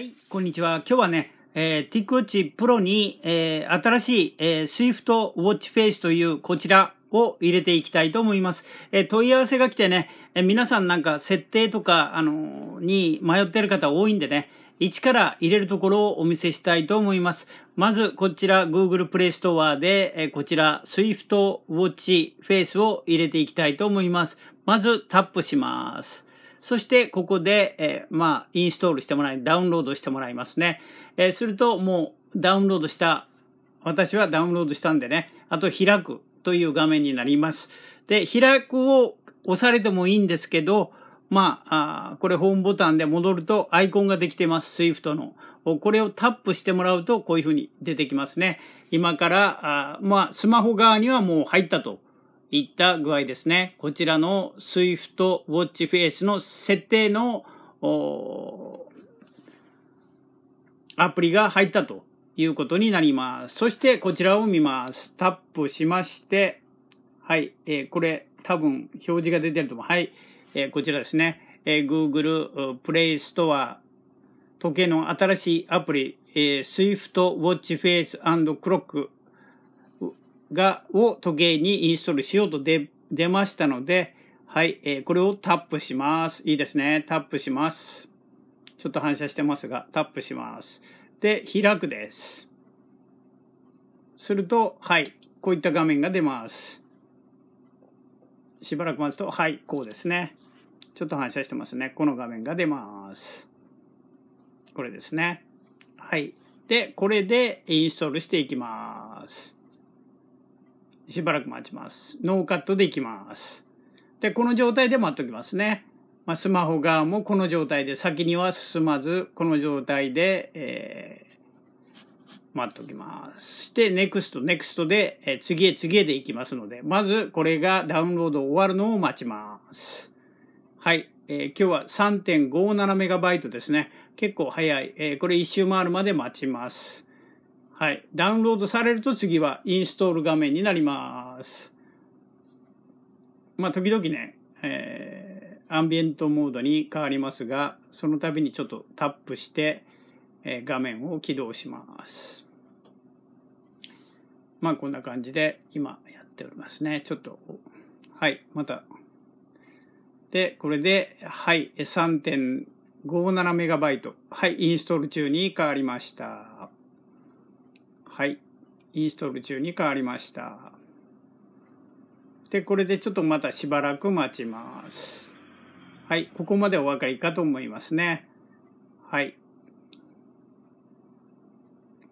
はい、こんにちは。今日はね、えー、TicWatch Pro に、えー、新しい、えー、Swift Watch Face というこちらを入れていきたいと思います。えー、問い合わせが来てね、えー、皆さんなんか設定とか、あのー、に迷ってる方多いんでね、一から入れるところをお見せしたいと思います。まず、こちら Google Play Store で、えこちら Swift Watch Face を入れていきたいと思います。まず、タップします。そしてここで、えー、まあ、インストールしてもらい、ダウンロードしてもらいますね。えー、するともうダウンロードした、私はダウンロードしたんでね、あと開くという画面になります。で、開くを押されてもいいんですけど、まあ、あこれホームボタンで戻るとアイコンができてます。Swift の。これをタップしてもらうとこういうふうに出てきますね。今から、あまあ、スマホ側にはもう入ったといった具合ですね。こちらの Swift Watch Face の設定のアプリが入ったということになります。そしてこちらを見ます。タップしまして、はい、えー、これ多分表示が出てると思う。はい、えー、こちらですね。えー、Google Play Store 時計の新しいアプリ、えー、Swift Watch Face and Clock が、を時計にインストールしようと出、出ましたので、はい、えー、これをタップします。いいですね。タップします。ちょっと反射してますが、タップします。で、開くです。すると、はい、こういった画面が出ます。しばらく待つと、はい、こうですね。ちょっと反射してますね。この画面が出ます。これですね。はい。で、これでインストールしていきます。しばらく待ちます。ノーカットでいきます。で、この状態で待っときますね。まあ、スマホ側もこの状態で、先には進まず、この状態で、えー、待っときます。して、NEXT、NEXT で、えー、次へ次へでいきますので、まずこれがダウンロード終わるのを待ちます。はい。えー、今日は 3.57MB ですね。結構早い。えー、これ一周回るまで待ちます。はい。ダウンロードされると次はインストール画面になります。まあ、時々ね、えー、アンビエントモードに変わりますが、その度にちょっとタップして、えー、画面を起動します。まあ、こんな感じで今やっておりますね。ちょっと、はい、また。で、これで、はい、3.57メガバイト。はい、インストール中に変わりました。はい、インストール中に変わりました。で、これでちょっとまたしばらく待ちます。はい、ここまでお分かりかと思いますね。はい。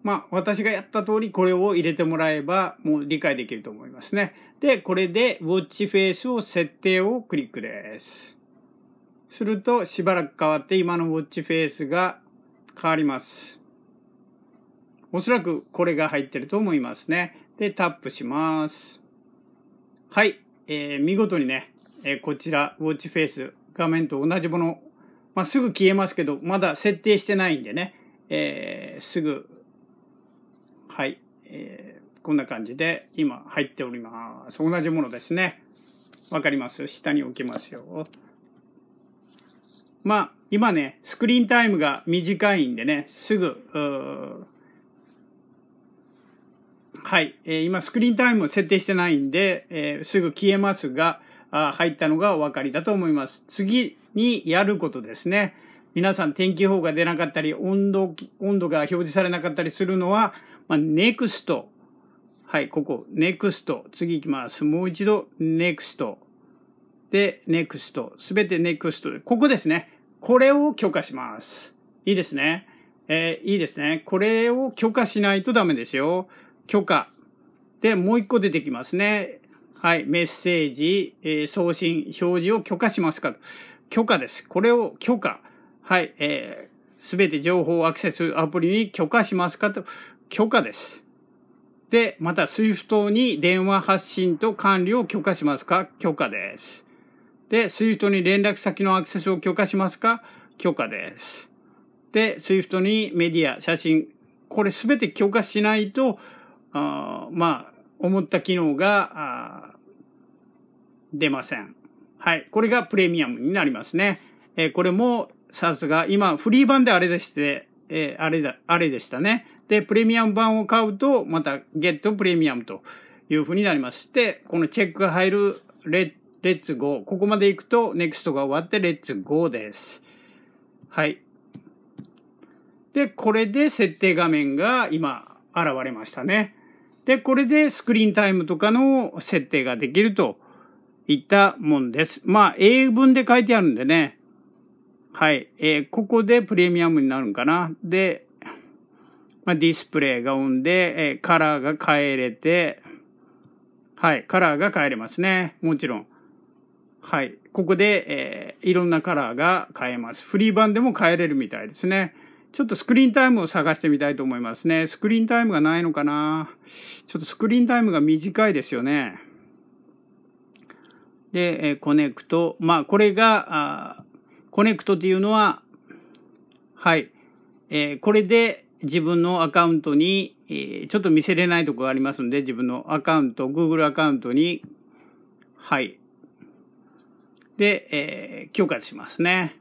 まあ、私がやった通りこれを入れてもらえばもう理解できると思いますね。で、これでウォッチフェイスを設定をクリックです。するとしばらく変わって今のウォッチフェイスが変わります。おそらくこれが入ってると思いますね。で、タップします。はい。えー、見事にね、えー、こちら、ウォッチフェイス、画面と同じもの、まあ、すぐ消えますけど、まだ設定してないんでね、えー、すぐ、はい、えー、こんな感じで今入っております。同じものですね。わかります下に置きますよ。まあ、今ね、スクリーンタイムが短いんでね、すぐ、はい。えー、今、スクリーンタイム設定してないんで、えー、すぐ消えますが、あ入ったのがお分かりだと思います。次にやることですね。皆さん天気予報が出なかったり、温度、温度が表示されなかったりするのは、まあ、NEXT。はい、ここ、NEXT。次行きます。もう一度、NEXT。で、NEXT。すべて NEXT で、ここですね。これを許可します。いいですね。えー、いいですね。これを許可しないとダメですよ。許可。で、もう一個出てきますね。はい、メッセージ、えー、送信、表示を許可しますか許可です。これを許可。はい、えす、ー、べて情報をアクセスアプリに許可しますかと。許可です。で、また SWIFT に電話発信と管理を許可しますか許可です。で、SWIFT に連絡先のアクセスを許可しますか許可です。で、SWIFT にメディア、写真、これすべて許可しないと、あまあ、思った機能が出ません。はい。これがプレミアムになりますね。えー、これもさすが、今、フリー版であれでして、えー、あれだ、あれでしたね。で、プレミアム版を買うと、また、ゲットプレミアムという風になりまして、このチェックが入るレレッツゴー。ここまで行くと、ネクストが終わってレッツゴーです。はい。で、これで設定画面が今、現れましたね。で、これでスクリーンタイムとかの設定ができるといったもんです。まあ、英文で書いてあるんでね。はい。えー、ここでプレミアムになるんかな。で、まあ、ディスプレイがオンで、えー、カラーが変えれて、はい。カラーが変えれますね。もちろん。はい。ここで、えー、いろんなカラーが変えます。フリー版でも変えれるみたいですね。ちょっとスクリーンタイムを探してみたいと思いますね。スクリーンタイムがないのかなちょっとスクリーンタイムが短いですよね。で、コネクト。まあ、これが、コネクトっていうのは、はい。えー、これで自分のアカウントに、えー、ちょっと見せれないとこがありますので、自分のアカウント、Google アカウントに、はい。で、えー、強化しますね。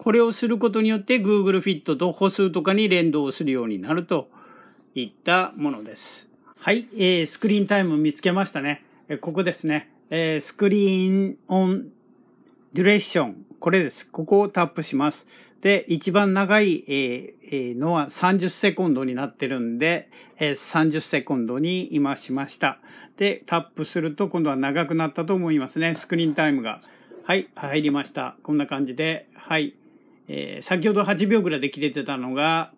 これをすることによって Google Fit と歩数とかに連動するようになるといったものです。はい、えー、スクリーンタイム見つけましたね。えここですね、えー、スクリーンオンデュレーション。これです。ここをタップします。で、一番長い、えー、のは30セコンドになってるんで、えー、30セコンドに今しました。で、タップすると今度は長くなったと思いますね。スクリーンタイムが。はい、入りました。こんな感じで。はい。えー、先ほど8秒ぐらいで切れてたのが、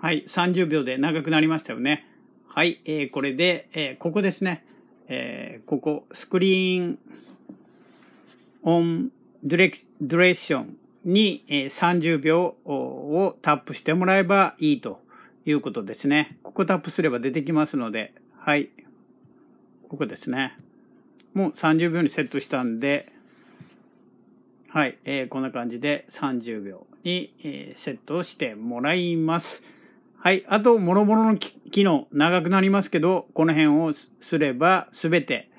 はい、30秒で長くなりましたよね。はい、えー、これで、えー、ここですね。えー、ここ、スクリーンオンドレク、ュレッションに、えー、30秒をタップしてもらえばいいということですね。ここタップすれば出てきますので、はい、ここですね。もう30秒にセットしたんで、はい、えー、こんな感じで30秒に、えー、セットしてもらいます。はい、あと、もろもろの機能、長くなりますけど、この辺をすればすべて、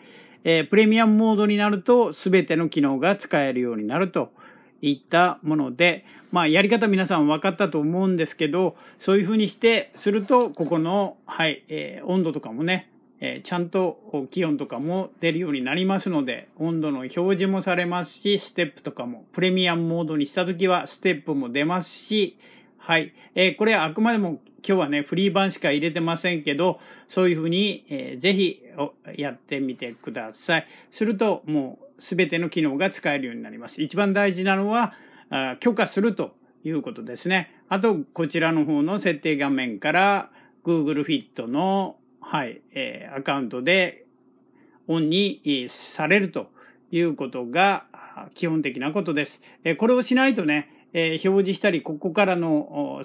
えー、プレミアムモードになるとすべての機能が使えるようになるといったもので、まあ、やり方皆さん分かったと思うんですけど、そういうふうにして、すると、ここの、はい、えー、温度とかもね、えー、ちゃんと気温とかも出るようになりますので、温度の表示もされますし、ステップとかも、プレミアムモードにしたときはステップも出ますし、はい。えー、これはあくまでも今日はね、フリー版しか入れてませんけど、そういうふうに、えー、ぜひやってみてください。すると、もうすべての機能が使えるようになります。一番大事なのは、あ許可するということですね。あと、こちらの方の設定画面から、Google Fit のはい、えー、アカウントでオンにされるということが基本的なことです。えこれをしないとね、え表示したり、ここからの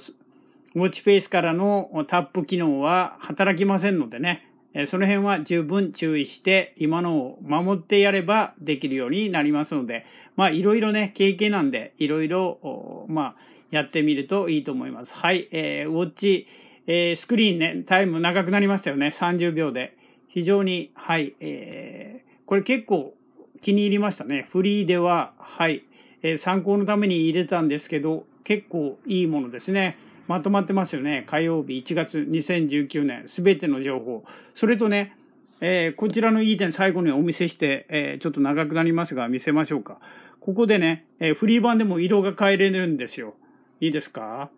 ウォッチフェイスからのタップ機能は働きませんのでね、えその辺は十分注意して、今のを守ってやればできるようになりますので、まあいろいろね、経験なんで、いろいろ、まあやってみるといいと思います。はい、えー、ウォッチ、えー、スクリーンね、タイム長くなりましたよね。30秒で。非常に、はい、えー、これ結構気に入りましたね。フリーでは、はい、えー、参考のために入れたんですけど、結構いいものですね。まとまってますよね。火曜日1月2019年、すべての情報。それとね、えー、こちらのいい点最後にお見せして、えー、ちょっと長くなりますが見せましょうか。ここでね、えー、フリー版でも色が変えれるんですよ。いいですか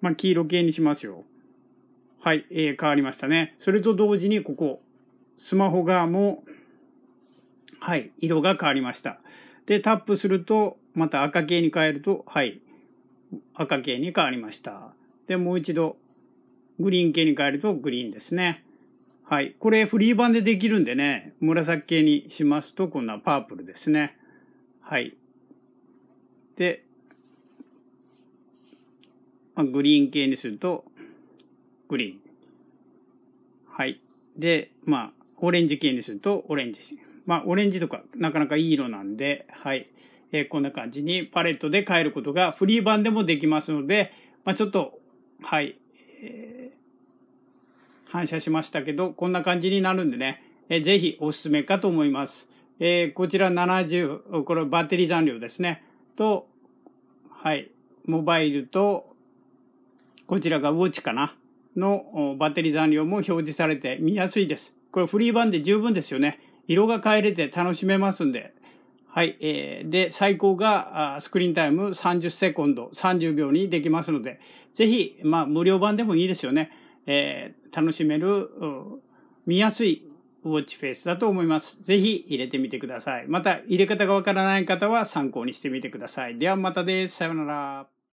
まあ、黄色系にしますよ。はい、えー、変わりましたね。それと同時にここ、スマホ側も、はい、色が変わりました。で、タップすると、また赤系に変えると、はい、赤系に変わりました。で、もう一度、グリーン系に変えるとグリーンですね。はい。これフリー版でできるんでね、紫系にしますとこんなパープルですね。はい。で、まグリーン系にするとグリーン。はい。で、まあ、オレンジ系にするとオレンジ。まあ、オレンジとかなかなかいい色なんで、はい。えー、こんな感じにパレットで変えることがフリー版でもできますので、まあ、ちょっと、はい、えー、反射しましたけど、こんな感じになるんでね、えー、ぜひおすすめかと思います。えー、こちら70、これバッテリー残量ですね、と、はい、モバイルと、こちらがウォッチかな。のバッテリー残量も表示されて見やすいです。これフリー版で十分ですよね。色が変えれて楽しめますんで。はい。えー、で、最高がスクリーンタイム30セコンド、30秒にできますので、ぜひ、まあ、無料版でもいいですよね。えー、楽しめる、見やすいウォッチフェイスだと思います。ぜひ入れてみてください。また、入れ方がわからない方は参考にしてみてください。ではまたです。さようなら。